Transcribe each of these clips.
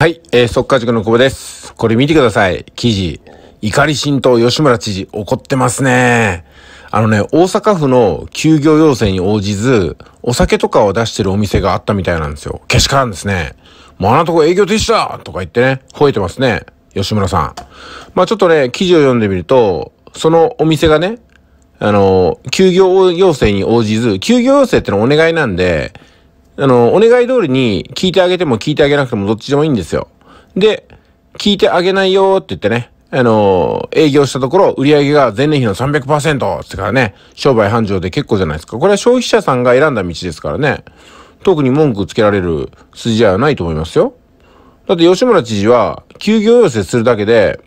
はい、えー、速稼塾の久保です。これ見てください。記事。怒り浸透吉村知事、怒ってますね。あのね、大阪府の休業要請に応じず、お酒とかを出してるお店があったみたいなんですよ。けしからんですね。もうあのとこ営業停止だとか言ってね、吠えてますね。吉村さん。まあちょっとね、記事を読んでみると、そのお店がね、あの、休業要請に応じず、休業要請ってのお願いなんで、あの、お願い通りに聞いてあげても聞いてあげなくてもどっちでもいいんですよ。で、聞いてあげないよって言ってね、あの、営業したところ、売上が前年比の300%ってからね、商売繁盛で結構じゃないですか。これは消費者さんが選んだ道ですからね、特に文句つけられる筋合いはないと思いますよ。だって吉村知事は、休業要請するだけで、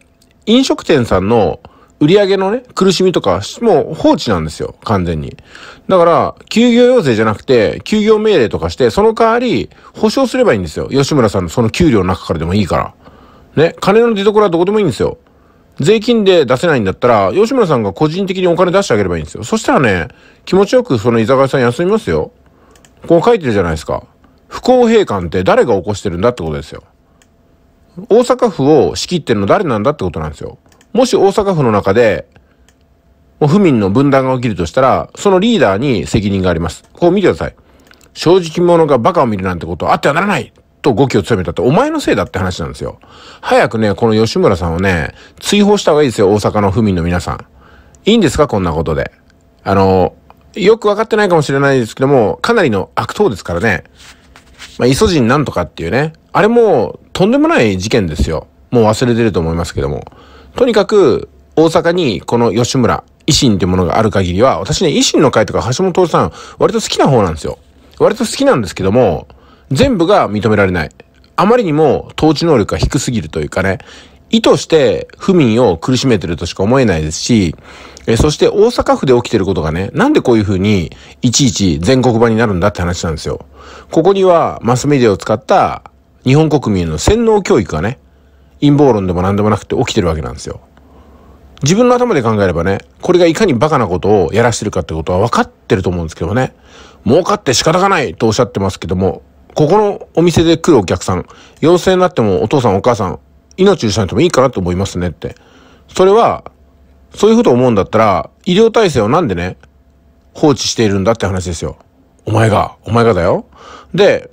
飲食店さんの売り上げのね、苦しみとか、もう放置なんですよ、完全に。だから、休業要請じゃなくて、休業命令とかして、その代わり、保証すればいいんですよ。吉村さんのその給料の中からでもいいから。ね、金の出所はどこでもいいんですよ。税金で出せないんだったら、吉村さんが個人的にお金出してあげればいいんですよ。そしたらね、気持ちよくその居酒屋さん休みますよ。こう書いてるじゃないですか。不公平感って誰が起こしてるんだってことですよ。大阪府を仕切ってるの誰なんだってことなんですよ。もし大阪府の中で、もう府民の分断が起きるとしたら、そのリーダーに責任があります。こう見てください。正直者がバカを見るなんてことはあってはならないと語気を強めたってお前のせいだって話なんですよ。早くね、この吉村さんをね、追放した方がいいですよ、大阪の府民の皆さん。いいんですかこんなことで。あの、よくわかってないかもしれないですけども、かなりの悪党ですからね。まあ、イソジンなんとかっていうね。あれも、とんでもない事件ですよ。もう忘れてると思いますけども。とにかく、大阪にこの吉村、維新っていうものがある限りは、私ね、維新の会とか橋本徹さん、割と好きな方なんですよ。割と好きなんですけども、全部が認められない。あまりにも統治能力が低すぎるというかね、意図して府民を苦しめてるとしか思えないですし、えそして大阪府で起きてることがね、なんでこういうふうにいちいち全国版になるんだって話なんですよ。ここにはマスメディアを使った日本国民への洗脳教育がね、陰謀論でも何でもなくて起きてるわけなんですよ。自分の頭で考えればね、これがいかにバカなことをやらしてるかってことは分かってると思うんですけどね、儲かって仕方がないとおっしゃってますけども、ここのお店で来るお客さん、陽性になってもお父さんお母さん、命を失ってもいいかなと思いますねって。それは、そういうことを思うんだったら、医療体制をなんでね、放置しているんだって話ですよ。お前が、お前がだよ。で、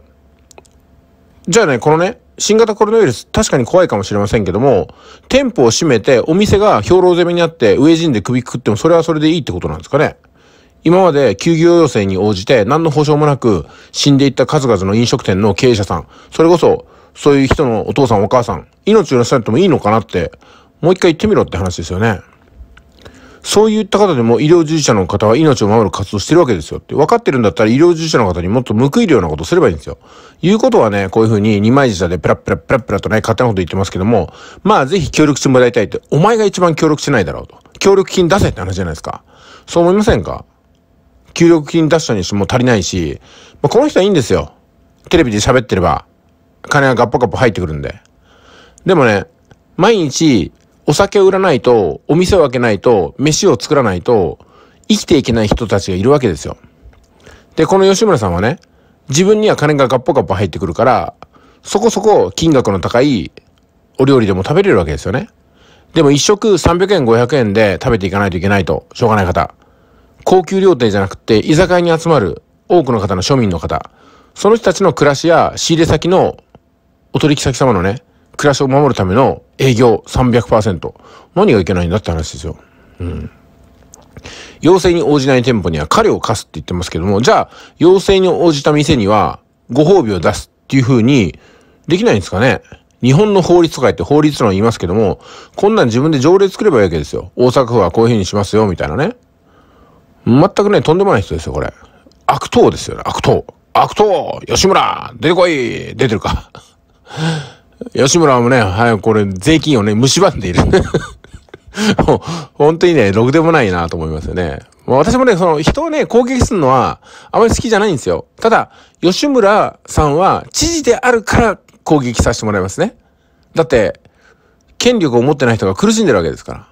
じゃあね、このね、新型コロナウイルス確かに怖いかもしれませんけども、店舗を閉めてお店が兵糧攻めにあって上陣で首くくってもそれはそれでいいってことなんですかね今まで休業要請に応じて何の保証もなく死んでいった数々の飲食店の経営者さん、それこそそういう人のお父さんお母さん、命をなさってもいいのかなって、もう一回言ってみろって話ですよね。そういった方でも医療従事者の方は命を守る活動してるわけですよって。分かってるんだったら医療従事者の方にもっと報いるようなことをすればいいんですよ。いうことはね、こういうふうに二枚舌でペラペラペラペラとね、勝手なこと言ってますけども、まあぜひ協力してもらいたいって、お前が一番協力してないだろうと。協力金出せって話じゃないですか。そう思いませんか協力金出したにしても足りないし、まあ、この人はいいんですよ。テレビで喋ってれば、金がガッポガッポ入ってくるんで。でもね、毎日お酒を売らないと、お店を開けないと、飯を作らないと、生きていけない人たちがいるわけですよ。で、この吉村さんはね、自分には金がガッポガッポ入ってくるから、そこそこ金額の高いお料理でも食べれるわけですよね。でも一食300円500円で食べていかないといけないと、しょうがない方。高級料亭じゃなくて、居酒屋に集まる多くの方の庶民の方。その人たちの暮らしや仕入れ先のお取引先様のね、暮らしを守るための営業300%。何がいけないんだって話ですよ。うん。要請に応じない店舗には彼を貸すって言ってますけども、じゃあ、要請に応じた店にはご褒美を出すっていう風にできないんですかね日本の法律とか言って法律論言いますけども、こんなん自分で条例作ればいいわけですよ。大阪府はこういう風にしますよ、みたいなね。全くね、とんでもない人ですよ、これ。悪党ですよね、悪党。悪党吉村出てこい出てるか吉村もね、はい、これ税金をね、蝕んでいる。本当にね、ろくでもないなと思いますよね。まあ、私もね、その人をね、攻撃するのはあまり好きじゃないんですよ。ただ、吉村さんは知事であるから攻撃させてもらいますね。だって、権力を持ってない人が苦しんでるわけですから。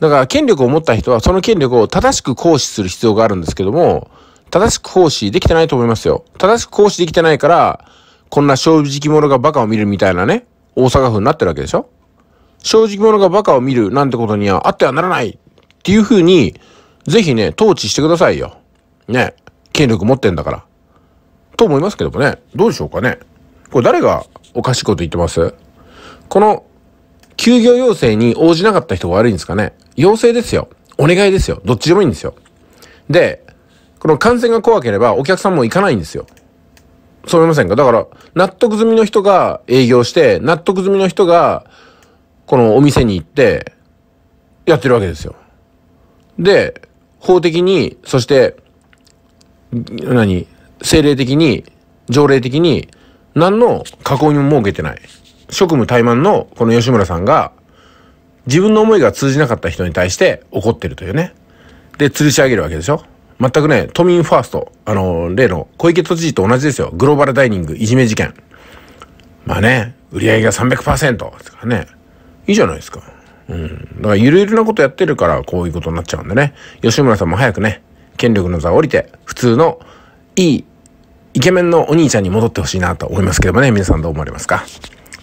だから、権力を持った人はその権力を正しく行使する必要があるんですけども、正しく行使できてないと思いますよ。正しく行使できてないから、こんな正直者がバカを見るみたいなね、大阪府になってるわけでしょ正直者がバカを見るなんてことにはあってはならないっていうふうに、ぜひね、統治してくださいよ。ね。権力持ってんだから。と思いますけどもね。どうでしょうかね。これ誰がおかしいこと言ってますこの、休業要請に応じなかった人が悪いんですかね。要請ですよ。お願いですよ。どっちでもいいんですよ。で、この感染が怖ければお客さんも行かないんですよ。そう思いませんかだから、納得済みの人が営業して、納得済みの人が、このお店に行って、やってるわけですよ。で、法的に、そして、何政令的に、条例的に、何の加工にも設けてない。職務怠慢のこの吉村さんが、自分の思いが通じなかった人に対して怒ってるというね。で、吊るし上げるわけでしょ全くね、都民ファースト、あの、例の小池都知事と同じですよ。グローバルダイニングいじめ事件。まあね、売り上げが300%ですからね。いいじゃないですか。うん。だからゆるゆるなことやってるから、こういうことになっちゃうんでね。吉村さんも早くね、権力の座を降りて、普通の、いい、イケメンのお兄ちゃんに戻ってほしいなと思いますけどもね。皆さんどう思われますか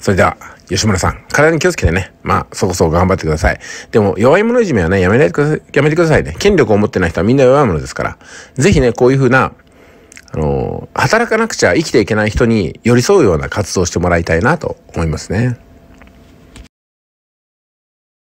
それでは、吉村さん、体に気をつけてね。まあ、そこそこ頑張ってください。でも、弱い者いじめはね、やめないでください、やめてくださいね。権力を持ってない人はみんな弱い者ですから。ぜひね、こういうふうな、あの働かなくちゃ生きていけない人に寄り添うような活動をしてもらいたいなと思いますね。